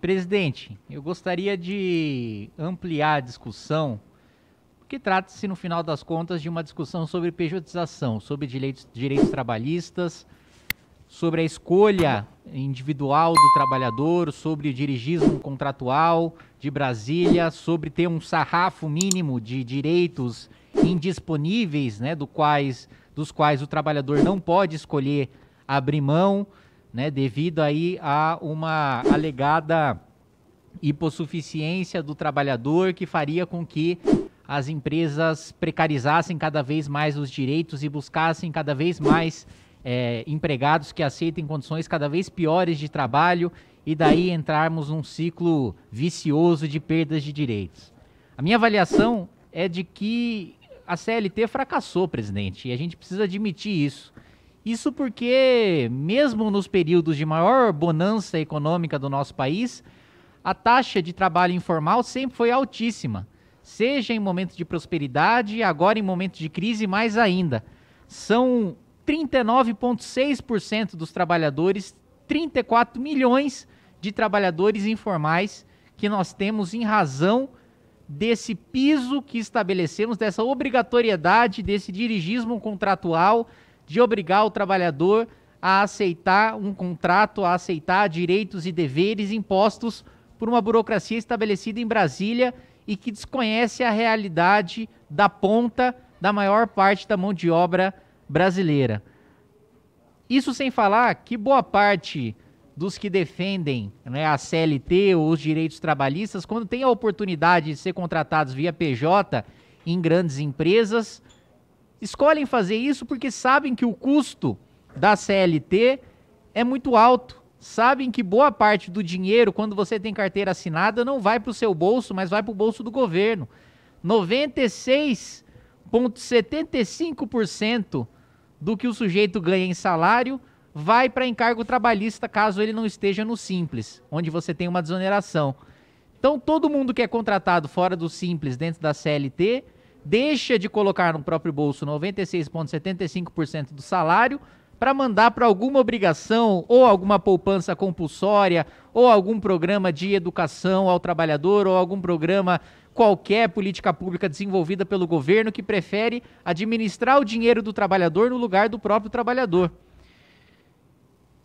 Presidente, eu gostaria de ampliar a discussão, porque trata-se, no final das contas, de uma discussão sobre pejotização, sobre direitos, direitos trabalhistas, sobre a escolha individual do trabalhador, sobre o dirigismo contratual de Brasília, sobre ter um sarrafo mínimo de direitos indisponíveis, né, do quais, dos quais o trabalhador não pode escolher abrir mão né, devido aí a uma alegada hipossuficiência do trabalhador que faria com que as empresas precarizassem cada vez mais os direitos e buscassem cada vez mais é, empregados que aceitem condições cada vez piores de trabalho e daí entrarmos num ciclo vicioso de perdas de direitos. A minha avaliação é de que a CLT fracassou, presidente, e a gente precisa admitir isso. Isso porque, mesmo nos períodos de maior bonança econômica do nosso país, a taxa de trabalho informal sempre foi altíssima, seja em momentos de prosperidade, agora em momentos de crise mais ainda. São 39,6% dos trabalhadores, 34 milhões de trabalhadores informais que nós temos em razão desse piso que estabelecemos, dessa obrigatoriedade, desse dirigismo contratual, de obrigar o trabalhador a aceitar um contrato, a aceitar direitos e deveres impostos por uma burocracia estabelecida em Brasília e que desconhece a realidade da ponta da maior parte da mão de obra brasileira. Isso sem falar que boa parte dos que defendem né, a CLT ou os direitos trabalhistas, quando tem a oportunidade de ser contratados via PJ em grandes empresas, escolhem fazer isso porque sabem que o custo da CLT é muito alto. Sabem que boa parte do dinheiro, quando você tem carteira assinada, não vai para o seu bolso, mas vai para o bolso do governo. 96,75% do que o sujeito ganha em salário vai para encargo trabalhista, caso ele não esteja no Simples, onde você tem uma desoneração. Então, todo mundo que é contratado fora do Simples, dentro da CLT, deixa de colocar no próprio bolso 96,75% do salário para mandar para alguma obrigação ou alguma poupança compulsória ou algum programa de educação ao trabalhador ou algum programa qualquer política pública desenvolvida pelo governo que prefere administrar o dinheiro do trabalhador no lugar do próprio trabalhador.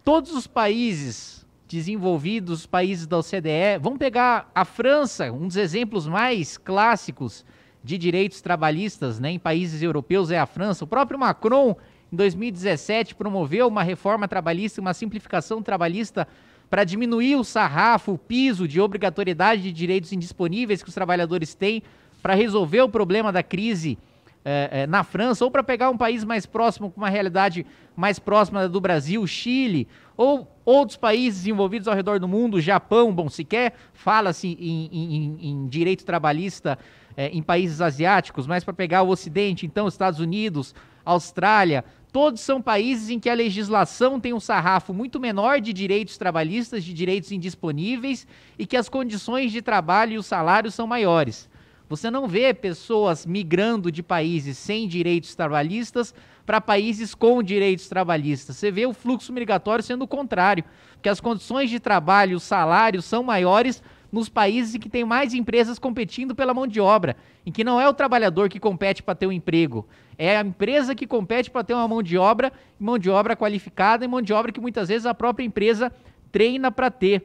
Todos os países desenvolvidos, os países da OCDE, vamos pegar a França, um dos exemplos mais clássicos de direitos trabalhistas né, em países europeus é a França. O próprio Macron, em 2017, promoveu uma reforma trabalhista, uma simplificação trabalhista para diminuir o sarrafo, o piso de obrigatoriedade de direitos indisponíveis que os trabalhadores têm para resolver o problema da crise eh, eh na França, ou para pegar um país mais próximo, com uma realidade mais próxima do Brasil, Chile, ou outros países envolvidos ao redor do mundo, Japão, bom, sequer fala-se em, em, em direito trabalhista é, em países asiáticos, mas para pegar o Ocidente, então Estados Unidos, Austrália, todos são países em que a legislação tem um sarrafo muito menor de direitos trabalhistas, de direitos indisponíveis e que as condições de trabalho e os salários são maiores. Você não vê pessoas migrando de países sem direitos trabalhistas para países com direitos trabalhistas. Você vê o fluxo migratório sendo o contrário, porque as condições de trabalho, os salários são maiores nos países em que tem mais empresas competindo pela mão de obra, em que não é o trabalhador que compete para ter um emprego, é a empresa que compete para ter uma mão de obra, mão de obra qualificada e mão de obra que muitas vezes a própria empresa treina para ter.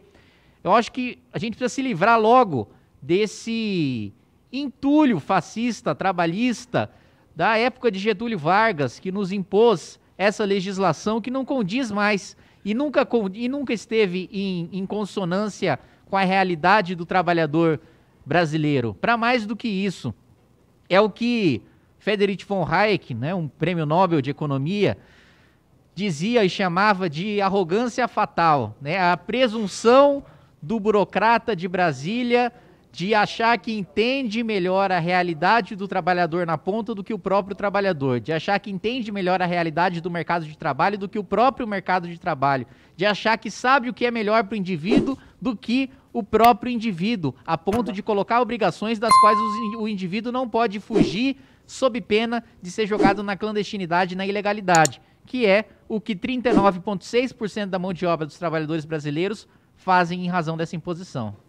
Eu acho que a gente precisa se livrar logo desse entulho fascista, trabalhista, da época de Getúlio Vargas, que nos impôs essa legislação que não condiz mais e nunca, e nunca esteve em, em consonância com a realidade do trabalhador brasileiro. Para mais do que isso, é o que Federic von Hayek, né, um prêmio Nobel de economia, dizia e chamava de arrogância fatal, né, a presunção do burocrata de Brasília de achar que entende melhor a realidade do trabalhador na ponta do que o próprio trabalhador, de achar que entende melhor a realidade do mercado de trabalho do que o próprio mercado de trabalho, de achar que sabe o que é melhor para o indivíduo do que o próprio indivíduo, a ponto de colocar obrigações das quais o indivíduo não pode fugir sob pena de ser jogado na clandestinidade, na ilegalidade, que é o que 39,6% da mão de obra dos trabalhadores brasileiros fazem em razão dessa imposição.